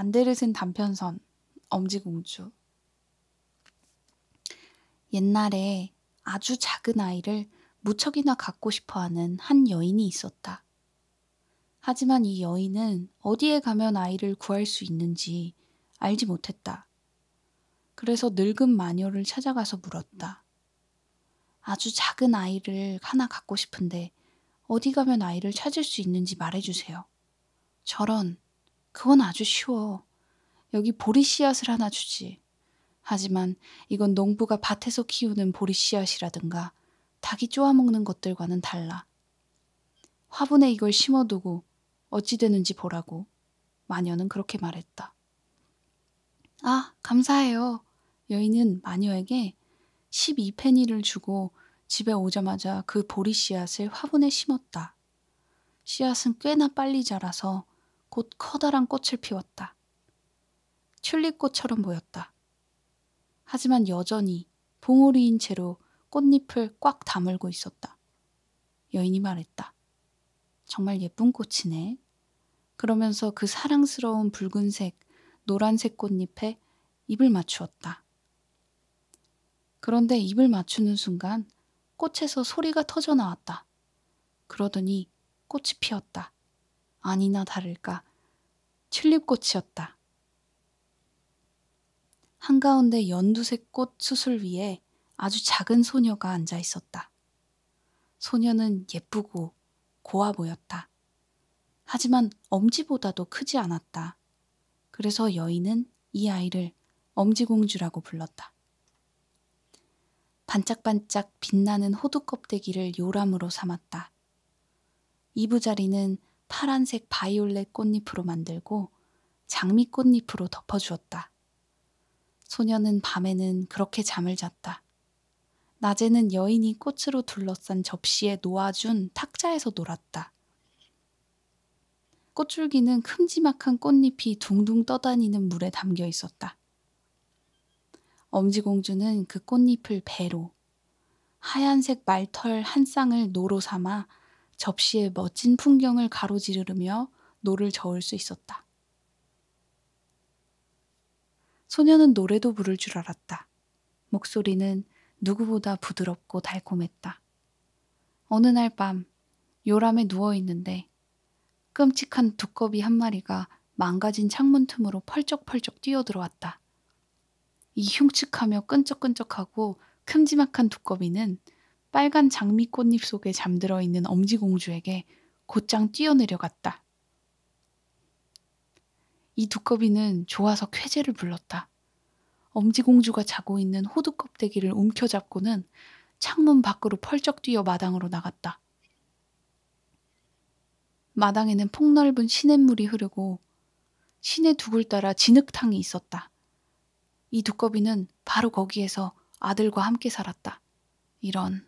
안데르센 단편선 엄지공주 옛날에 아주 작은 아이를 무척이나 갖고 싶어하는 한 여인이 있었다. 하지만 이 여인은 어디에 가면 아이를 구할 수 있는지 알지 못했다. 그래서 늙은 마녀를 찾아가서 물었다. 아주 작은 아이를 하나 갖고 싶은데 어디 가면 아이를 찾을 수 있는지 말해주세요. 저런 그건 아주 쉬워. 여기 보리 씨앗을 하나 주지. 하지만 이건 농부가 밭에서 키우는 보리 씨앗이라든가 닭이 쪼아먹는 것들과는 달라. 화분에 이걸 심어두고 어찌 되는지 보라고 마녀는 그렇게 말했다. 아, 감사해요. 여인은 마녀에게 12페니를 주고 집에 오자마자 그 보리 씨앗을 화분에 심었다. 씨앗은 꽤나 빨리 자라서 곧 커다란 꽃을 피웠다. 튤립꽃처럼 보였다. 하지만 여전히 봉오리인 채로 꽃잎을 꽉 다물고 있었다. 여인이 말했다. 정말 예쁜 꽃이네. 그러면서 그 사랑스러운 붉은색, 노란색 꽃잎에 입을 맞추었다. 그런데 입을 맞추는 순간 꽃에서 소리가 터져 나왔다. 그러더니 꽃이 피었다. 아니나 다를까 튤립꽃이었다. 한가운데 연두색 꽃 수술 위에 아주 작은 소녀가 앉아 있었다. 소녀는 예쁘고 고아 보였다. 하지만 엄지보다도 크지 않았다. 그래서 여인은 이 아이를 엄지공주라고 불렀다. 반짝반짝 빛나는 호두 껍데기를 요람으로 삼았다. 이부자리는 파란색 바이올렛 꽃잎으로 만들고 장미 꽃잎으로 덮어주었다. 소녀는 밤에는 그렇게 잠을 잤다. 낮에는 여인이 꽃으로 둘러싼 접시에 놓아준 탁자에서 놀았다. 꽃줄기는 큼지막한 꽃잎이 둥둥 떠다니는 물에 담겨 있었다. 엄지공주는 그 꽃잎을 배로, 하얀색 말털 한 쌍을 노로 삼아 접시에 멋진 풍경을 가로지르며 노를 저을 수 있었다. 소녀는 노래도 부를 줄 알았다. 목소리는 누구보다 부드럽고 달콤했다. 어느 날 밤 요람에 누워 있는데 끔찍한 두꺼비 한 마리가 망가진 창문 틈으로 펄쩍펄쩍 뛰어들어왔다. 이 흉측하며 끈적끈적하고 큼지막한 두꺼비는 빨간 장미꽃잎 속에 잠들어 있는 엄지공주에게 곧장 뛰어내려갔다. 이 두꺼비는 좋아서 쾌재를 불렀다. 엄지공주가 자고 있는 호두 껍데기를 움켜잡고는 창문 밖으로 펄쩍 뛰어 마당으로 나갔다. 마당에는 폭넓은 시냇물이 흐르고 시내 둑을 따라 진흙탕이 있었다. 이 두꺼비는 바로 거기에서 아들과 함께 살았다. 이런.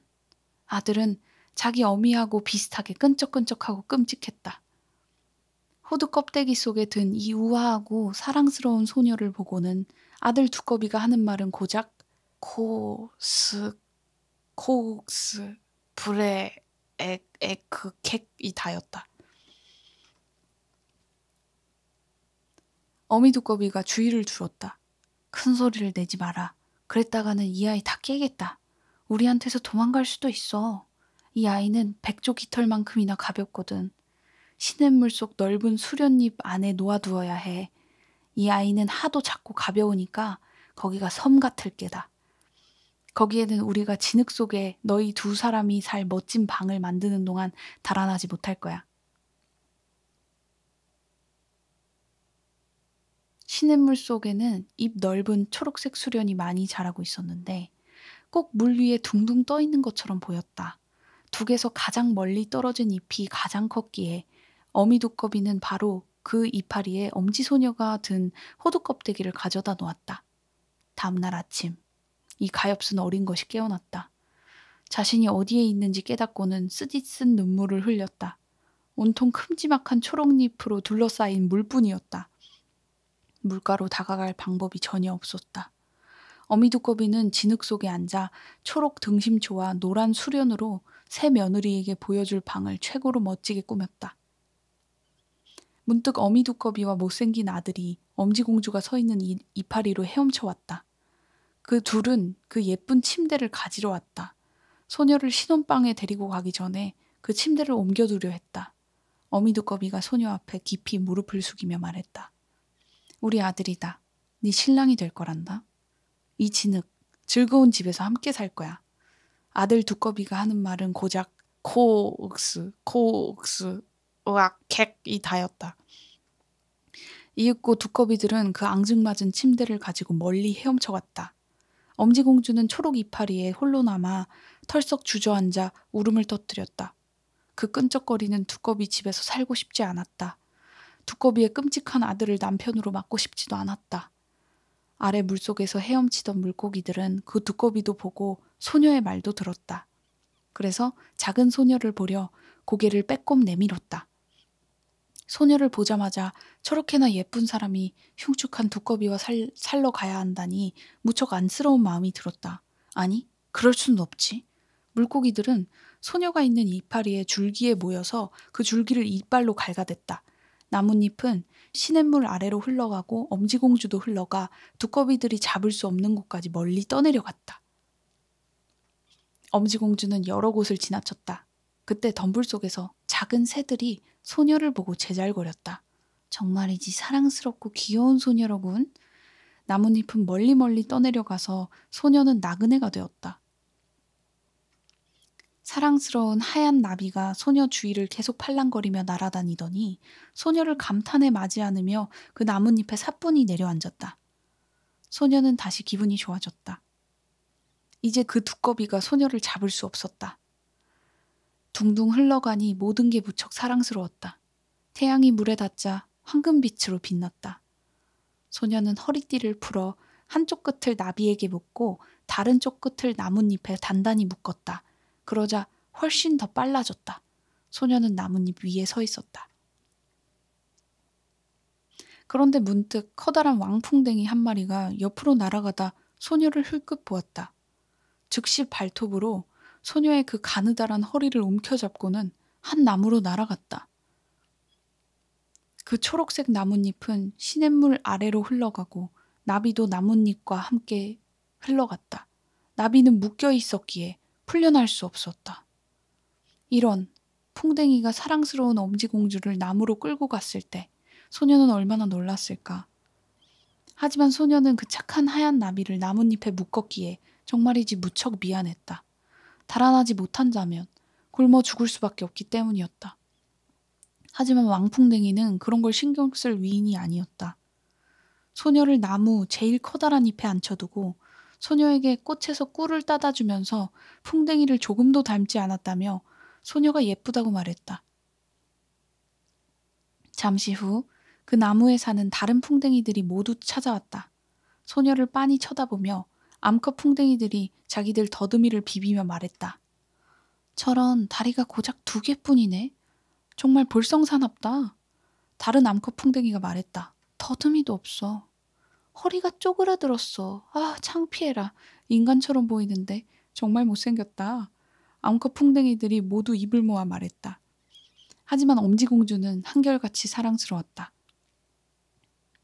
아들은 자기 어미하고 비슷하게 끈적끈적하고 끔찍했다. 호두 껍데기 속에 든 이 우아하고 사랑스러운 소녀를 보고는 아들 두꺼비가 하는 말은 고작 코스 코스 브레 에에크 객이다였다 어미 두꺼비가 주의를 주었다. 큰 소리를 내지 마라. 그랬다가는 이 아이 다 깨겠다. 우리한테서 도망갈 수도 있어. 이 아이는 백조 깃털만큼이나 가볍거든. 시냇물 속 넓은 수련잎 안에 놓아두어야 해. 이 아이는 하도 작고 가벼우니까 거기가 섬 같을 게다. 거기에는 우리가 진흙 속에 너희 두 사람이 살 멋진 방을 만드는 동안 달아나지 못할 거야. 시냇물 속에는 잎 넓은 초록색 수련이 많이 자라고 있었는데 꼭물 위에 둥둥 떠 있는 것처럼 보였다. 두개서 가장 멀리 떨어진 잎이 가장 컸기에 어미 두꺼비는 바로 그 이파리에 엄지소녀가 든 호두 껍데기를 가져다 놓았다. 다음날 아침, 이 가엾은 어린 것이 깨어났다. 자신이 어디에 있는지 깨닫고는 쓰디쓴 눈물을 흘렸다. 온통 큼지막한 초록잎으로 둘러싸인 물뿐이었다. 물가로 다가갈 방법이 전혀 없었다. 어미두꺼비는 진흙 속에 앉아 초록 등심초와 노란 수련으로 새 며느리에게 보여줄 방을 최고로 멋지게 꾸몄다. 문득 어미두꺼비와 못생긴 아들이 엄지공주가 서 있는 이, 이파리로 헤엄쳐 왔다. 그 둘은 그 예쁜 침대를 가지러 왔다. 소녀를 신혼방에 데리고 가기 전에 그 침대를 옮겨두려 했다. 어미두꺼비가 소녀 앞에 깊이 무릎을 숙이며 말했다. 우리 아들이다. 네 신랑이 될 거란다. 이 진흙, 즐거운 집에서 함께 살 거야. 아들 두꺼비가 하는 말은 고작 코옥스, 코옥스, 으악, 객이 다였다. 이윽고 두꺼비들은 그 앙증맞은 침대를 가지고 멀리 헤엄쳐 갔다. 엄지공주는 초록 이파리에 홀로 남아 털썩 주저앉아 울음을 터뜨렸다. 그 끈적거리는 두꺼비 집에서 살고 싶지 않았다. 두꺼비의 끔찍한 아들을 남편으로 맡고 싶지도 않았다. 아래 물속에서 헤엄치던 물고기들은 그 두꺼비도 보고 소녀의 말도 들었다. 그래서 작은 소녀를 보려 고개를 빼꼼 내밀었다. 소녀를 보자마자 저렇게나 예쁜 사람이 흉측한 두꺼비와 살, 살러 가야 한다니 무척 안쓰러운 마음이 들었다. 아니, 그럴 순 없지. 물고기들은 소녀가 있는 이파리에 줄기에 모여서 그 줄기를 이빨로 갉아댔다. 나뭇잎은 시냇물 아래로 흘러가고 엄지공주도 흘러가 두꺼비들이 잡을 수 없는 곳까지 멀리 떠내려갔다. 엄지공주는 여러 곳을 지나쳤다. 그때 덤불 속에서 작은 새들이 소녀를 보고 제잘거렸다. 정말이지 사랑스럽고 귀여운 소녀로군. 나뭇잎은 멀리 멀리 떠내려가서 소녀는 나그네가 되었다. 사랑스러운 하얀 나비가 소녀 주위를 계속 팔랑거리며 날아다니더니 소녀를 감탄에 맞이 하으며그 나뭇잎에 사뿐히 내려앉았다. 소녀는 다시 기분이 좋아졌다. 이제 그 두꺼비가 소녀를 잡을 수 없었다. 둥둥 흘러가니 모든 게 무척 사랑스러웠다. 태양이 물에 닿자 황금빛으로 빛났다. 소녀는 허리띠를 풀어 한쪽 끝을 나비에게 묶고 다른 쪽 끝을 나뭇잎에 단단히 묶었다. 그러자 훨씬 더 빨라졌다. 소녀는 나뭇잎 위에 서 있었다. 그런데 문득 커다란 왕풍뎅이 한 마리가 옆으로 날아가다 소녀를 흘끗 보았다. 즉시 발톱으로 소녀의 그 가느다란 허리를 움켜잡고는 한 나무로 날아갔다. 그 초록색 나뭇잎은 시냇물 아래로 흘러가고 나비도 나뭇잎과 함께 흘러갔다. 나비는 묶여 있었기에 풀려날 수 없었다. 이런 풍뎅이가 사랑스러운 엄지공주를 나무로 끌고 갔을 때 소녀는 얼마나 놀랐을까. 하지만 소녀는 그 착한 하얀 나비를 나뭇잎에 묶었기에 정말이지 무척 미안했다. 달아나지 못한 자면 굶어 죽을 수밖에 없기 때문이었다. 하지만 왕풍뎅이는 그런 걸 신경 쓸 위인이 아니었다. 소녀를 나무 제일 커다란 잎에 앉혀두고 소녀에게 꽃에서 꿀을 따다 주면서 풍뎅이를 조금도 닮지 않았다며 소녀가 예쁘다고 말했다. 잠시 후 그 나무에 사는 다른 풍뎅이들이 모두 찾아왔다. 소녀를 빤히 쳐다보며 암컷 풍뎅이들이 자기들 더듬이를 비비며 말했다. 저런 다리가 고작 두 개뿐이네. 정말 볼성사납다. 다른 암컷 풍뎅이가 말했다. 더듬이도 없어. 허리가 쪼그라들었어. 아, 창피해라. 인간처럼 보이는데 정말 못생겼다. 암컷 풍뎅이들이 모두 입을 모아 말했다. 하지만 엄지공주는 한결같이 사랑스러웠다.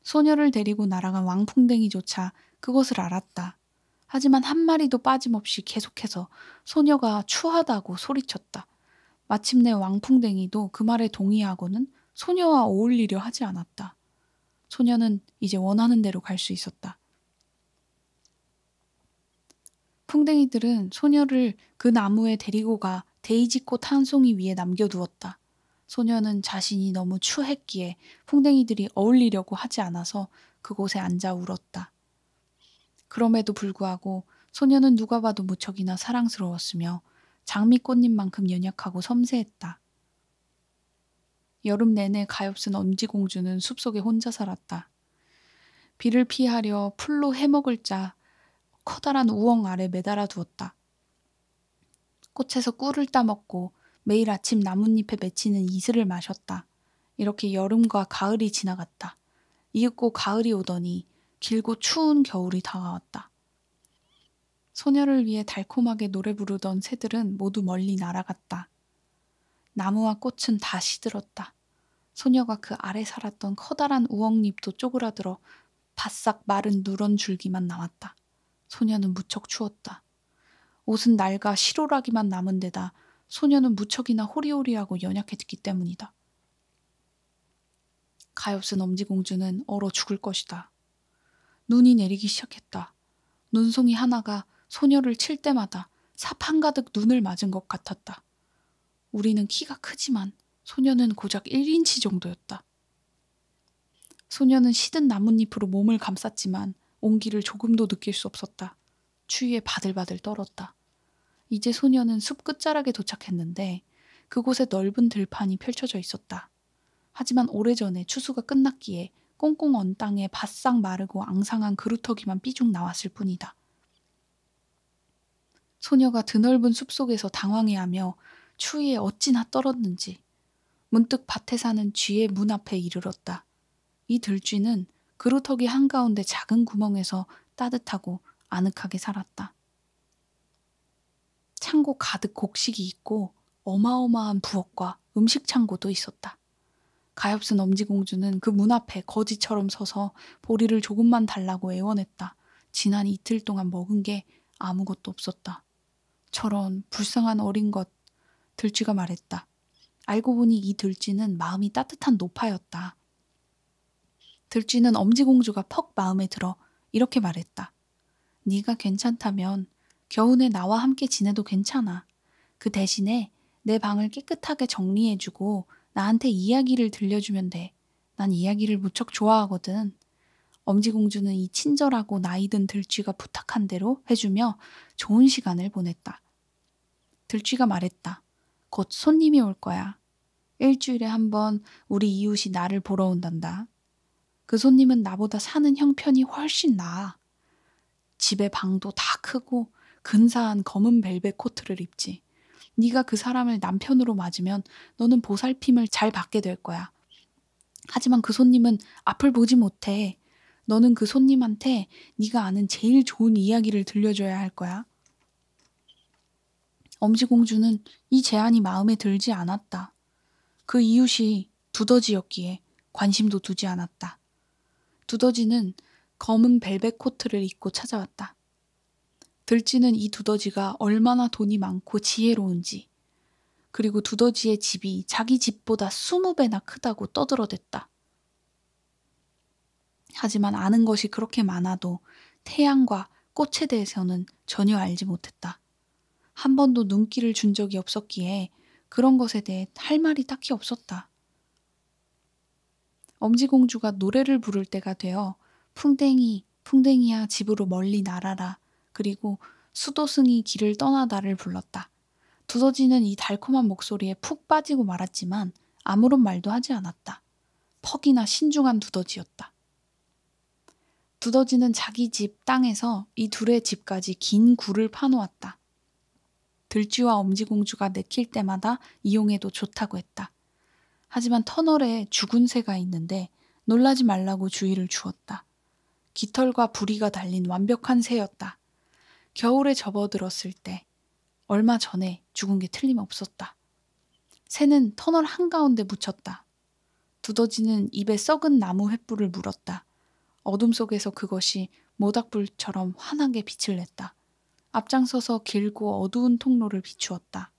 소녀를 데리고 날아간 왕풍뎅이조차 그것을 알았다. 하지만 한 마리도 빠짐없이 계속해서 소녀가 추하다고 소리쳤다. 마침내 왕풍뎅이도 그 말에 동의하고는 소녀와 어울리려 하지 않았다. 소녀는 이제 원하는 대로 갈 수 있었다. 풍뎅이들은 소녀를 그 나무에 데리고 가 데이지꽃 한 송이 위에 남겨두었다. 소녀는 자신이 너무 추했기에 풍뎅이들이 어울리려고 하지 않아서 그곳에 앉아 울었다. 그럼에도 불구하고 소녀는 누가 봐도 무척이나 사랑스러웠으며 장미꽃잎만큼 연약하고 섬세했다. 여름 내내 가엾은 엄지공주는 숲속에 혼자 살았다. 비를 피하려 풀로 해먹을 자 커다란 우엉 아래 매달아 두었다. 꽃에서 꿀을 따먹고 매일 아침 나뭇잎에 맺히는 이슬을 마셨다. 이렇게 여름과 가을이 지나갔다. 이윽고 가을이 오더니 길고 추운 겨울이 다가왔다. 소녀를 위해 달콤하게 노래 부르던 새들은 모두 멀리 날아갔다. 나무와 꽃은 다 시들었다. 소녀가 그 아래 살았던 커다란 우엉잎도 쪼그라들어 바싹 마른 누런 줄기만 남았다. 소녀는 무척 추웠다. 옷은 날가 시로라기만 남은 데다 소녀는 무척이나 호리호리하고 연약해졌기 때문이다. 가엾은 엄지공주는 얼어 죽을 것이다. 눈이 내리기 시작했다. 눈송이 하나가 소녀를 칠 때마다 사판 가득 눈을 맞은 것 같았다. 우리는 키가 크지만 소녀는 고작 1인치 정도였다. 소녀는 시든 나뭇잎으로 몸을 감쌌지만 온기를 조금도 느낄 수 없었다. 추위에 바들바들 떨었다. 이제 소녀는 숲 끝자락에 도착했는데 그곳에 넓은 들판이 펼쳐져 있었다. 하지만 오래전에 추수가 끝났기에 꽁꽁 언 땅에 바싹 마르고 앙상한 그루터기만 삐죽 나왔을 뿐이다. 소녀가 드넓은 숲속에서 당황해하며 추위에 어찌나 떨었는지 문득 밭에 사는 쥐의 문 앞에 이르렀다. 이 들쥐는 그루터기 한가운데 작은 구멍에서 따뜻하고 아늑하게 살았다. 창고 가득 곡식이 있고 어마어마한 부엌과 음식 창고도 있었다. 가엾은 엄지공주는 그 문 앞에 거지처럼 서서 보리를 조금만 달라고 애원했다. 지난 이틀 동안 먹은 게 아무것도 없었다. 저런 불쌍한 어린 것 들쥐가 말했다. 알고 보니 이 들쥐는 마음이 따뜻한 노파였다. 들쥐는 엄지공주가 퍽 마음에 들어 이렇게 말했다. 네가 괜찮다면 겨우내 나와 함께 지내도 괜찮아. 그 대신에 내 방을 깨끗하게 정리해주고 나한테 이야기를 들려주면 돼. 난 이야기를 무척 좋아하거든. 엄지공주는 이 친절하고 나이든 들쥐가 부탁한 대로 해주며 좋은 시간을 보냈다. 들쥐가 말했다. 곧 손님이 올 거야. 일주일에 한 번 우리 이웃이 나를 보러 온단다. 그 손님은 나보다 사는 형편이 훨씬 나아. 집에 방도 다 크고 근사한 검은 벨벳 코트를 입지. 네가 그 사람을 남편으로 맞으면 너는 보살핌을 잘 받게 될 거야. 하지만 그 손님은 앞을 보지 못해. 너는 그 손님한테 네가 아는 제일 좋은 이야기를 들려줘야 할 거야. 엄지공주는 이 제안이 마음에 들지 않았다. 그 이웃이 두더지였기에 관심도 두지 않았다. 두더지는 검은 벨벳 코트를 입고 찾아왔다. 들지는 이 두더지가 얼마나 돈이 많고 지혜로운지, 그리고 두더지의 집이 자기 집보다 스무 배나 크다고 떠들어댔다. 하지만 아는 것이 그렇게 많아도 태양과 꽃에 대해서는 전혀 알지 못했다. 한 번도 눈길을 준 적이 없었기에 그런 것에 대해 할 말이 딱히 없었다. 엄지공주가 노래를 부를 때가 되어 풍뎅이, 풍뎅이야 집으로 멀리 날아라. 그리고 수도승이 길을 떠나다를 불렀다. 두더지는 이 달콤한 목소리에 푹 빠지고 말았지만 아무런 말도 하지 않았다. 퍽이나 신중한 두더지였다. 두더지는 자기 집 땅에서 이 둘의 집까지 긴 굴을 파놓았다. 들쥐와 엄지공주가 내킬 때마다 이용해도 좋다고 했다. 하지만 터널에 죽은 새가 있는데 놀라지 말라고 주의를 주었다. 깃털과 부리가 달린 완벽한 새였다. 겨울에 접어들었을 때 얼마 전에 죽은 게 틀림없었다. 새는 터널 한가운데 묻혔다. 두더지는 입에 썩은 나무 횃불을 물었다. 어둠 속에서 그것이 모닥불처럼 환하게 빛을 냈다. 앞장서서 길고 어두운 통로를 비추었다.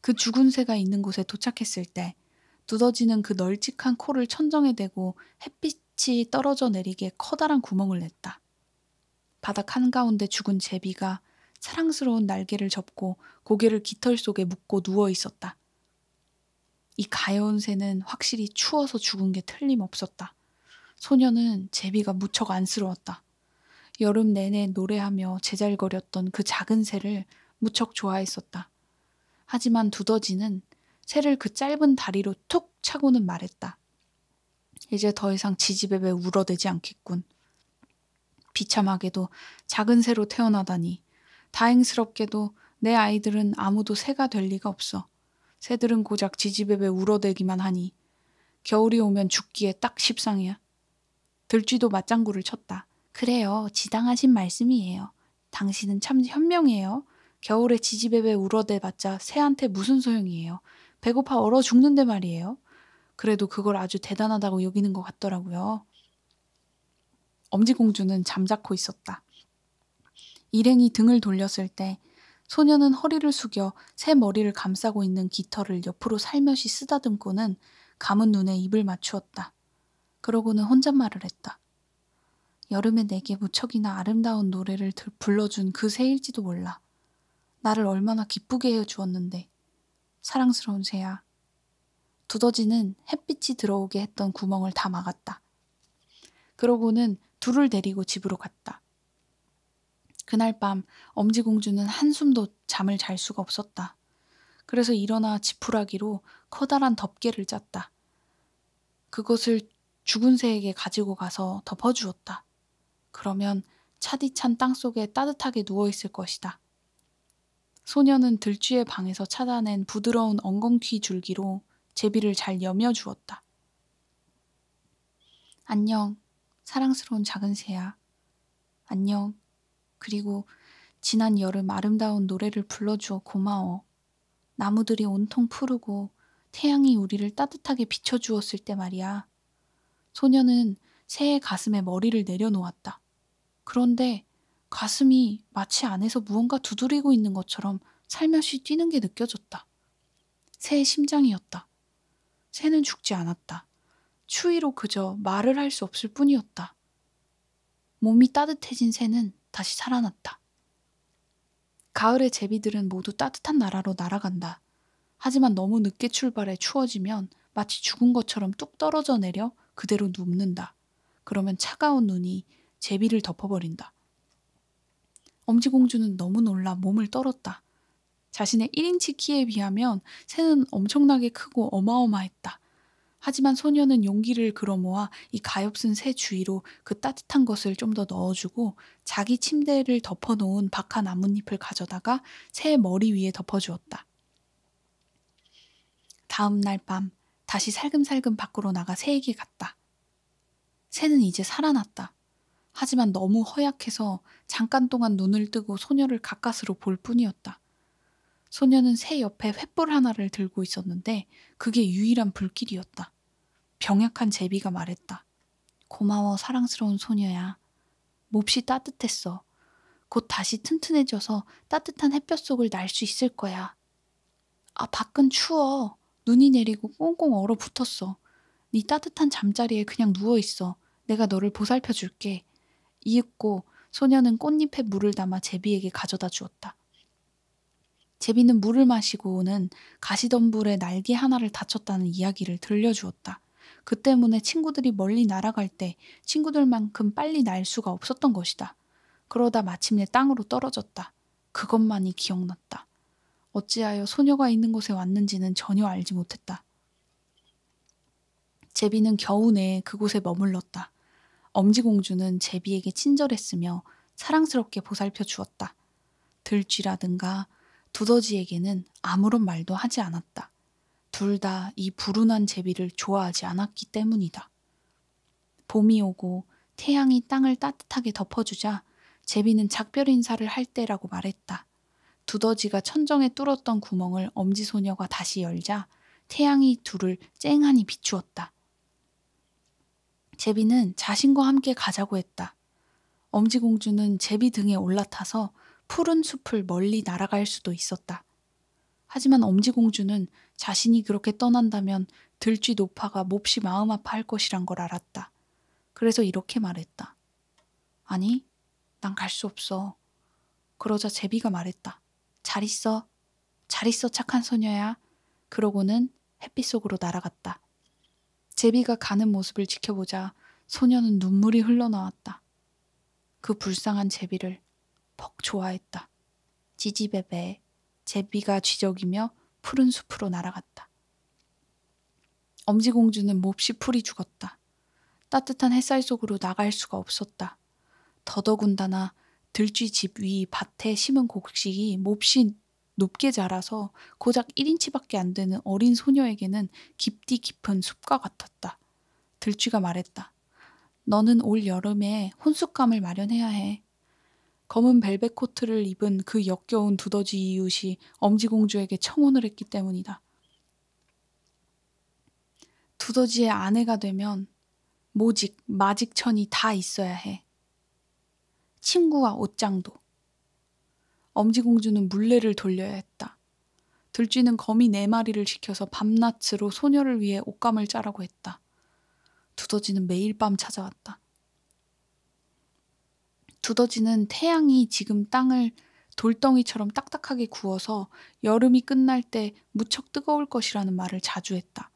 그 죽은 새가 있는 곳에 도착했을 때 두더지는 그 널찍한 코를 천정에 대고 햇빛이 떨어져 내리게 커다란 구멍을 냈다. 바닥 한가운데 죽은 제비가 사랑스러운 날개를 접고 고개를 깃털 속에 묶고 누워 있었다. 이 가여운 새는 확실히 추워서 죽은 게 틀림없었다. 소녀는 제비가 무척 안쓰러웠다. 여름 내내 노래하며 제잘거렸던 그 작은 새를 무척 좋아했었다. 하지만 두더지는 새를 그 짧은 다리로 툭 차고는 말했다. 이제 더 이상 지지배배 울어대지 않겠군. 비참하게도 작은 새로 태어나다니. 다행스럽게도 내 아이들은 아무도 새가 될 리가 없어. 새들은 고작 지지배배 울어대기만 하니. 겨울이 오면 죽기에 딱 십상이야. 들쥐도 맞장구를 쳤다. 그래요. 지당하신 말씀이에요. 당신은 참 현명해요. 겨울에 지지배배 울어대봤자 새한테 무슨 소용이에요. 배고파 얼어 죽는데 말이에요. 그래도 그걸 아주 대단하다고 여기는 것 같더라고요. 엄지공주는 잠자코 있었다. 일행이 등을 돌렸을 때 소녀는 허리를 숙여 새 머리를 감싸고 있는 깃털을 옆으로 살며시 쓰다듬고는 감은 눈에 입을 맞추었다. 그러고는 혼잣말을 했다. 여름에 내게 무척이나 아름다운 노래를 불러준 그 새일지도 몰라. 나를 얼마나 기쁘게 해주었는데. 사랑스러운 새야. 두더지는 햇빛이 들어오게 했던 구멍을 다 막았다. 그러고는 둘을 데리고 집으로 갔다. 그날 밤 엄지공주는 한숨도 잠을 잘 수가 없었다. 그래서 일어나 지푸라기로 커다란 덮개를 짰다. 그것을 죽은 새에게 가지고 가서 덮어주었다. 그러면 차디찬 땅 속에 따뜻하게 누워 있을 것이다. 소녀는 들쥐의 방에서 찾아낸 부드러운 엉겅퀴 줄기로 제비를 잘 여며 주었다. 안녕, 사랑스러운 작은 새야. 안녕. 그리고 지난 여름 아름다운 노래를 불러주어 고마워. 나무들이 온통 푸르고 태양이 우리를 따뜻하게 비춰주었을 때 말이야. 소녀는 새의 가슴에 머리를 내려놓았다. 그런데 가슴이 마치 안에서 무언가 두드리고 있는 것처럼 살며시 뛰는 게 느껴졌다. 새의 심장이었다. 새는 죽지 않았다. 추위로 그저 말을 할 수 없을 뿐이었다. 몸이 따뜻해진 새는 다시 살아났다. 가을의 제비들은 모두 따뜻한 나라로 날아간다. 하지만 너무 늦게 출발해 추워지면 마치 죽은 것처럼 뚝 떨어져 내려 그대로 눕는다. 그러면 차가운 눈이 제비를 덮어버린다. 엄지공주는 너무 놀라 몸을 떨었다. 자신의 1인치 키에 비하면 새는 엄청나게 크고 어마어마했다. 하지만 소녀는 용기를 그러모아 이 가엾은 새 주위로 그 따뜻한 것을 좀 더 넣어주고 자기 침대를 덮어놓은 박하 나뭇잎을 가져다가 새 머리 위에 덮어주었다. 다음 날 밤 다시 살금살금 밖으로 나가 새에게 갔다. 새는 이제 살아났다. 하지만 너무 허약해서 잠깐 동안 눈을 뜨고 소녀를 가까스로 볼 뿐이었다. 소녀는 새 옆에 횃불 하나를 들고 있었는데 그게 유일한 불길이었다. 병약한 제비가 말했다. 고마워 사랑스러운 소녀야. 몹시 따뜻했어. 곧 다시 튼튼해져서 따뜻한 햇볕 속을 날 수 있을 거야. 아 밖은 추워. 눈이 내리고 꽁꽁 얼어붙었어. 네 따뜻한 잠자리에 그냥 누워있어. 내가 너를 보살펴줄게. 이윽고 소녀는 꽃잎에 물을 담아 제비에게 가져다 주었다. 제비는 물을 마시고는 가시덤불에 날개 하나를 다쳤다는 이야기를 들려주었다. 그 때문에 친구들이 멀리 날아갈 때 친구들만큼 빨리 날 수가 없었던 것이다. 그러다 마침내 땅으로 떨어졌다. 그것만이 기억났다. 어찌하여 소녀가 있는 곳에 왔는지는 전혀 알지 못했다. 제비는 겨우 내에 그곳에 머물렀다. 엄지공주는 제비에게 친절했으며 사랑스럽게 보살펴 주었다. 들쥐라든가 두더지에게는 아무런 말도 하지 않았다. 둘 다 이 불운한 제비를 좋아하지 않았기 때문이다. 봄이 오고 태양이 땅을 따뜻하게 덮어주자 제비는 작별 인사를 할 때라고 말했다. 두더지가 천정에 뚫었던 구멍을 엄지소녀가 다시 열자 태양이 둘을 쨍하니 비추었다. 제비는 자신과 함께 가자고 했다. 엄지공주는 제비 등에 올라타서 푸른 숲을 멀리 날아갈 수도 있었다. 하지만 엄지공주는 자신이 그렇게 떠난다면 들쥐 노파가 몹시 마음 아파할 것이란 걸 알았다. 그래서 이렇게 말했다. 아니, 난 갈 수 없어. 그러자 제비가 말했다. 잘 있어. 잘 있어, 착한 소녀야. 그러고는 햇빛 속으로 날아갔다. 제비가 가는 모습을 지켜보자 소녀는 눈물이 흘러나왔다. 그 불쌍한 제비를 퍽 좋아했다. 지지배배 제비가 쥐적이며 푸른 숲으로 날아갔다. 엄지공주는 몹시 풀이 죽었다. 따뜻한 햇살 속으로 나갈 수가 없었다. 더더군다나 들쥐 집 위 밭에 심은 곡식이 몹시 높게 자라서 고작 1인치밖에 안 되는 어린 소녀에게는 깊디 깊은 숲과 같았다. 들쥐가 말했다. 너는 올 여름에 혼숙감을 마련해야 해. 검은 벨벳 코트를 입은 그 역겨운 두더지 이웃이 엄지공주에게 청혼을 했기 때문이다. 두더지의 아내가 되면 모직, 마직천이 다 있어야 해. 친구와 옷장도. 엄지공주는 물레를 돌려야 했다. 둘쥐는 거미 네 마리를 시켜서 밤낮으로 소녀를 위해 옷감을 짜라고 했다. 두더지는 매일 밤 찾아왔다. 두더지는 태양이 지금 땅을 돌덩이처럼 딱딱하게 구워서 여름이 끝날 때 무척 뜨거울 것이라는 말을 자주 했다.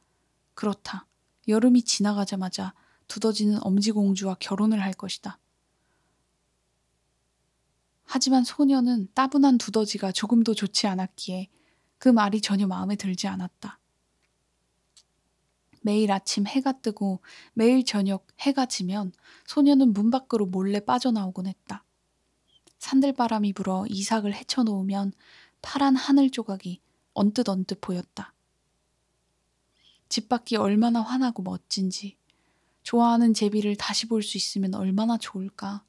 그렇다. 여름이 지나가자마자 두더지는 엄지공주와 결혼을 할 것이다. 하지만 소녀는 따분한 두더지가 조금도 좋지 않았기에 그 말이 전혀 마음에 들지 않았다. 매일 아침 해가 뜨고 매일 저녁 해가 지면 소녀는 문 밖으로 몰래 빠져나오곤 했다. 산들바람이 불어 이삭을 헤쳐놓으면 파란 하늘 조각이 언뜻 언뜻 보였다. 집 밖이 얼마나 환하고 멋진지, 좋아하는 제비를 다시 볼 수 있으면 얼마나 좋을까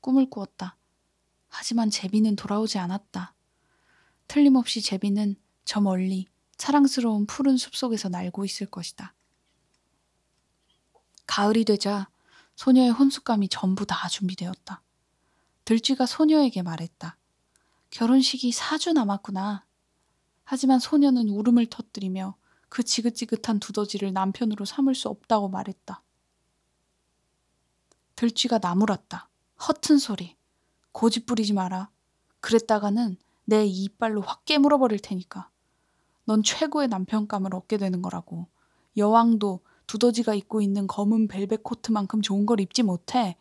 꿈을 꾸었다. 하지만 제비는 돌아오지 않았다. 틀림없이 제비는 저 멀리 사랑스러운 푸른 숲속에서 날고 있을 것이다. 가을이 되자 소녀의 혼숙감이 전부 다 준비되었다. 들쥐가 소녀에게 말했다. 결혼식이 4주 남았구나. 하지만 소녀는 울음을 터뜨리며 그 지긋지긋한 두더지를 남편으로 삼을 수 없다고 말했다. 들쥐가 나무랐다. 허튼 소리. 고집 부리지 마라. 그랬다가는 내 이빨로 확 깨물어 버릴 테니까. 넌 최고의 남편감을 얻게 되는 거라고. 여왕도 두더지가 입고 있는 검은 벨벳 코트만큼 좋은 걸 입지 못해.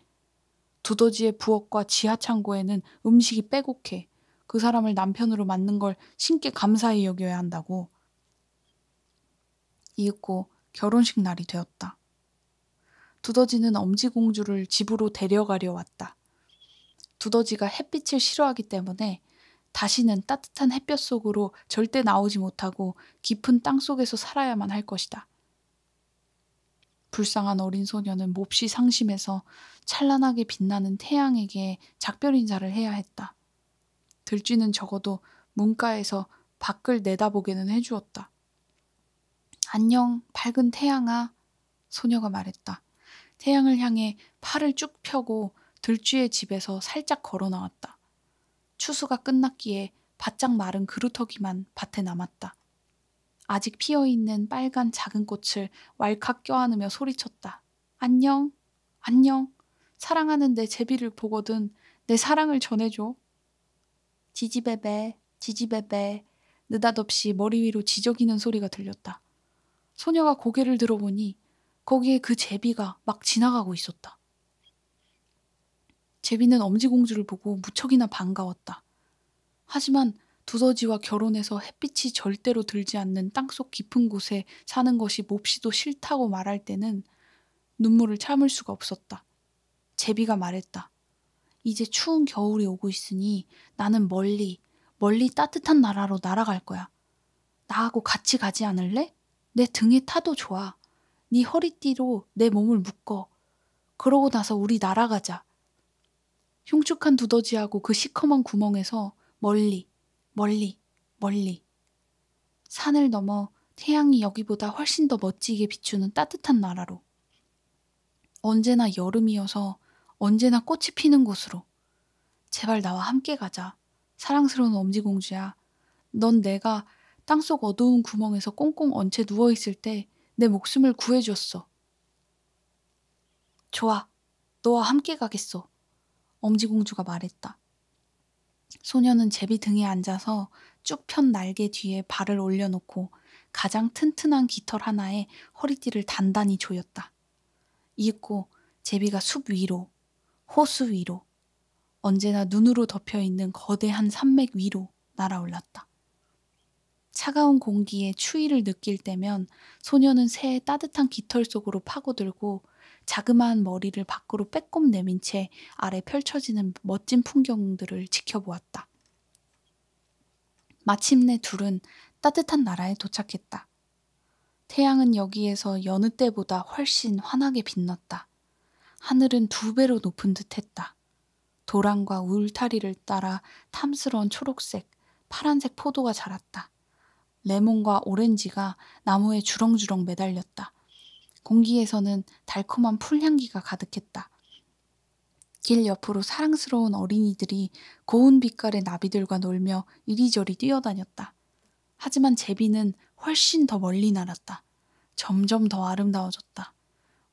두더지의 부엌과 지하 창고에는 음식이 빼곡해. 그 사람을 남편으로 맞는 걸 신께 감사히 여겨야 한다고. 이윽고 결혼식 날이 되었다. 두더지는 엄지공주를 집으로 데려가려 왔다. 두더지가 햇빛을 싫어하기 때문에 다시는 따뜻한 햇볕 속으로 절대 나오지 못하고 깊은 땅 속에서 살아야만 할 것이다. 불쌍한 어린 소녀는 몹시 상심해서 찬란하게 빛나는 태양에게 작별 인사를 해야 했다. 들쥐는 적어도 문가에서 밖을 내다보게는 해주었다. 안녕, 밝은 태양아. 소녀가 말했다. 태양을 향해 팔을 쭉 펴고 들쥐의 집에서 살짝 걸어 나왔다. 추수가 끝났기에 바짝 마른 그루터기만 밭에 남았다. 아직 피어있는 빨간 작은 꽃을 왈칵 껴안으며 소리쳤다. 안녕, 안녕. 사랑하는 내 제비를 보거든 내 사랑을 전해줘. 지지배배, 지지배배. 느닷없이 머리 위로 지저귀는 소리가 들렸다. 소녀가 고개를 들어보니 거기에 그 제비가 막 지나가고 있었다. 제비는 엄지공주를 보고 무척이나 반가웠다. 하지만 두더지와 결혼해서 햇빛이 절대로 들지 않는 땅속 깊은 곳에 사는 것이 몹시도 싫다고 말할 때는 눈물을 참을 수가 없었다. 제비가 말했다. 이제 추운 겨울이 오고 있으니 나는 멀리, 멀리 따뜻한 나라로 날아갈 거야. 나하고 같이 가지 않을래? 내 등에 타도 좋아. 네 허리띠로 내 몸을 묶어. 그러고 나서 우리 날아가자. 흉측한 두더지하고 그 시커먼 구멍에서 멀리, 멀리, 멀리. 산을 넘어 태양이 여기보다 훨씬 더 멋지게 비추는 따뜻한 나라로. 언제나 여름이어서 언제나 꽃이 피는 곳으로. 제발 나와 함께 가자. 사랑스러운 엄지공주야. 넌 내가 땅속 어두운 구멍에서 꽁꽁 얹혀 누워있을 때 내 목숨을 구해주었어 좋아. 너와 함께 가겠어. 엄지공주가 말했다. 소녀는 제비 등에 앉아서 쭉 편 날개 뒤에 발을 올려놓고 가장 튼튼한 깃털 하나에 허리띠를 단단히 조였다. 이윽고 제비가 숲 위로, 호수 위로, 언제나 눈으로 덮여 있는 거대한 산맥 위로 날아올랐다. 차가운 공기에 추위를 느낄 때면 소녀는 새의 따뜻한 깃털 속으로 파고들고 자그마한 머리를 밖으로 빼꼼 내민 채 아래 펼쳐지는 멋진 풍경들을 지켜보았다. 마침내 둘은 따뜻한 나라에 도착했다. 태양은 여기에서 여느 때보다 훨씬 환하게 빛났다. 하늘은 두 배로 높은 듯 했다. 도랑과 울타리를 따라 탐스러운 초록색, 파란색 포도가 자랐다. 레몬과 오렌지가 나무에 주렁주렁 매달렸다. 공기에서는 달콤한 풀향기가 가득했다. 길 옆으로 사랑스러운 어린이들이 고운 빛깔의 나비들과 놀며 이리저리 뛰어다녔다. 하지만 제비는 훨씬 더 멀리 날았다. 점점 더 아름다워졌다.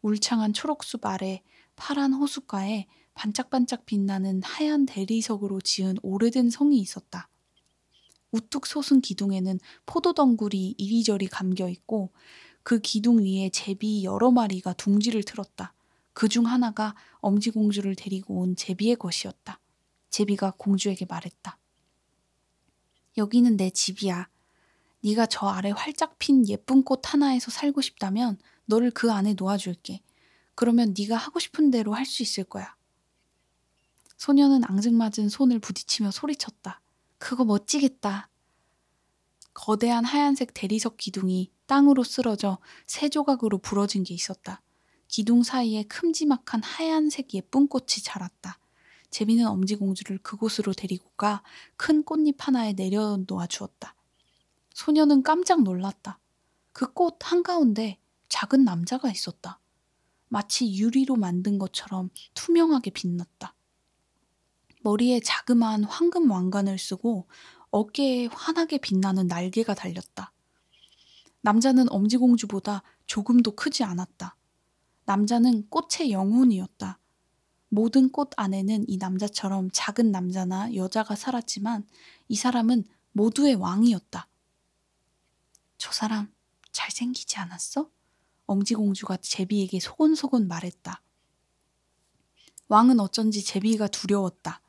울창한 초록숲 아래 파란 호숫가에 반짝반짝 빛나는 하얀 대리석으로 지은 오래된 성이 있었다. 우뚝 솟은 기둥에는 포도덩굴이 이리저리 감겨 있고 그 기둥 위에 제비 여러 마리가 둥지를 틀었다. 그 중 하나가 엄지공주를 데리고 온 제비의 것이었다. 제비가 공주에게 말했다. 여기는 내 집이야. 네가 저 아래 활짝 핀 예쁜 꽃 하나에서 살고 싶다면 너를 그 안에 놓아줄게. 그러면 네가 하고 싶은 대로 할 수 있을 거야. 소녀는 앙증맞은 손을 부딪히며 소리쳤다. 그거 멋지겠다. 거대한 하얀색 대리석 기둥이 땅으로 쓰러져 세 조각으로 부러진 게 있었다. 기둥 사이에 큼지막한 하얀색 예쁜 꽃이 자랐다. 재미는 엄지공주를 그곳으로 데리고 가 큰 꽃잎 하나에 내려놓아 주었다. 소녀는 깜짝 놀랐다. 그 꽃 한가운데 작은 남자가 있었다. 마치 유리로 만든 것처럼 투명하게 빛났다. 머리에 자그마한 황금 왕관을 쓰고 어깨에 환하게 빛나는 날개가 달렸다. 남자는 엄지공주보다 조금도 크지 않았다. 남자는 꽃의 영혼이었다. 모든 꽃 안에는 이 남자처럼 작은 남자나 여자가 살았지만 이 사람은 모두의 왕이었다. 저 사람 잘생기지 않았어? 엄지공주가 제비에게 소곤소곤 말했다. 왕은 어쩐지 제비가 두려웠다.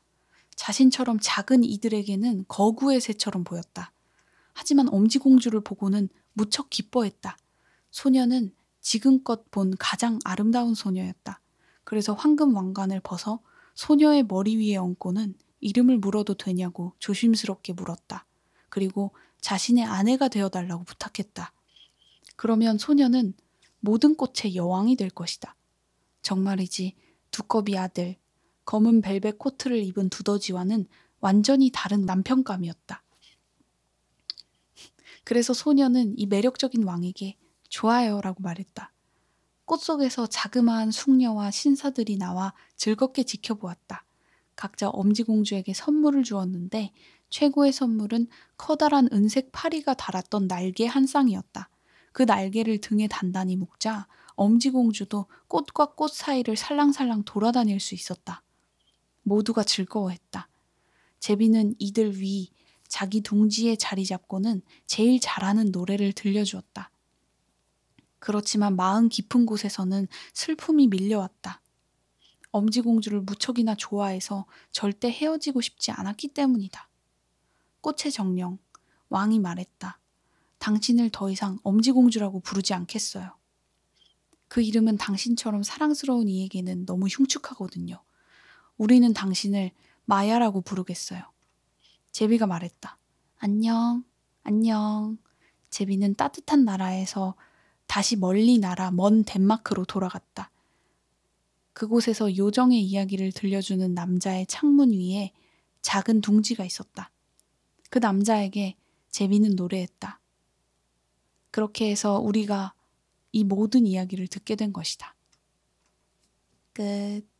자신처럼 작은 이들에게는 거구의 새처럼 보였다. 하지만 엄지공주를 보고는 무척 기뻐했다. 소녀는 지금껏 본 가장 아름다운 소녀였다. 그래서 황금 왕관을 벗어 소녀의 머리 위에 얹고는 이름을 물어도 되냐고 조심스럽게 물었다. 그리고 자신의 아내가 되어달라고 부탁했다. 그러면 소녀는 모든 꽃의 여왕이 될 것이다. 정말이지 두꺼비 아들, 검은 벨벳 코트를 입은 두더지와는 완전히 다른 남편감이었다. 그래서 소녀는 이 매력적인 왕에게 좋아요라고 말했다. 꽃 속에서 자그마한 숙녀와 신사들이 나와 즐겁게 지켜보았다. 각자 엄지공주에게 선물을 주었는데 최고의 선물은 커다란 은색 파리가 달았던 날개 한 쌍이었다. 그 날개를 등에 단단히 묶자 엄지공주도 꽃과 꽃 사이를 살랑살랑 돌아다닐 수 있었다. 모두가 즐거워했다. 제비는 이들 위, 자기 둥지에 자리 잡고는 제일 잘하는 노래를 들려주었다. 그렇지만 마음 깊은 곳에서는 슬픔이 밀려왔다. 엄지공주를 무척이나 좋아해서 절대 헤어지고 싶지 않았기 때문이다. 꽃의 정령, 왕이 말했다. 당신을 더 이상 엄지공주라고 부르지 않겠어요. 그 이름은 당신처럼 사랑스러운 이에게는 너무 흉측하거든요. 우리는 당신을 마야라고 부르겠어요. 제비가 말했다. 안녕, 안녕. 제비는 따뜻한 나라에서 다시 멀리 나라, 먼 덴마크로 돌아갔다. 그곳에서 요정의 이야기를 들려주는 남자의 창문 위에 작은 둥지가 있었다. 그 남자에게 제비는 노래했다. 그렇게 해서 우리가 이 모든 이야기를 듣게 된 것이다. 끝.